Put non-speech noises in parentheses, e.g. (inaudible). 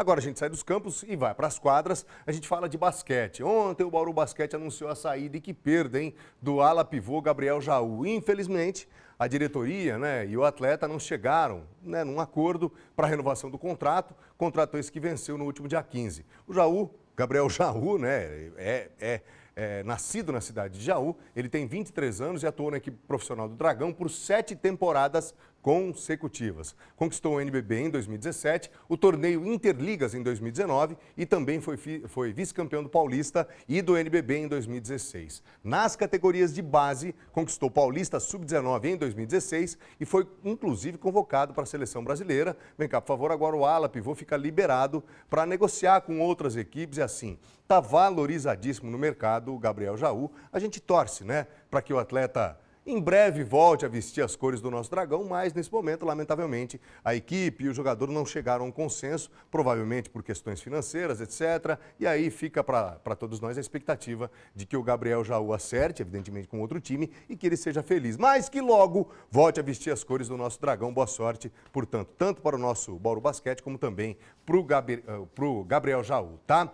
Agora a gente sai dos campos e vai para as quadras. A gente fala de basquete. Ontem o Bauru Basquete anunciou a saída e que perda, hein, do ala pivô Gabriel Jaú. Infelizmente, a diretoria né, e o atleta não chegaram né, num acordo para a renovação do contrato, contrato esse que venceu no último dia 15. O Jaú, Gabriel (laughs) Jaú, né, é, é é, nascido na cidade de Jaú, ele tem 23 anos e atuou na equipe profissional do Dragão por sete temporadas consecutivas. Conquistou o NBB em 2017, o torneio Interligas em 2019 e também foi, foi vice-campeão do Paulista e do NBB em 2016. Nas categorias de base, conquistou Paulista Sub-19 em 2016 e foi inclusive convocado para a seleção brasileira. Vem cá, por favor, agora o ala pivô fica liberado para negociar com outras equipes e assim, está valorizadíssimo no mercado do Gabriel Jaú. A gente torce, né, para que o atleta em breve volte a vestir as cores do nosso dragão, mas nesse momento, lamentavelmente, a equipe e o jogador não chegaram a um consenso, provavelmente por questões financeiras, etc. E aí fica para todos nós a expectativa de que o Gabriel Jaú acerte, evidentemente com outro time, e que ele seja feliz, mas que logo volte a vestir as cores do nosso dragão. Boa sorte, portanto, tanto para o nosso Bauru Basquete como também para o eh, Gabriel Jaú, tá?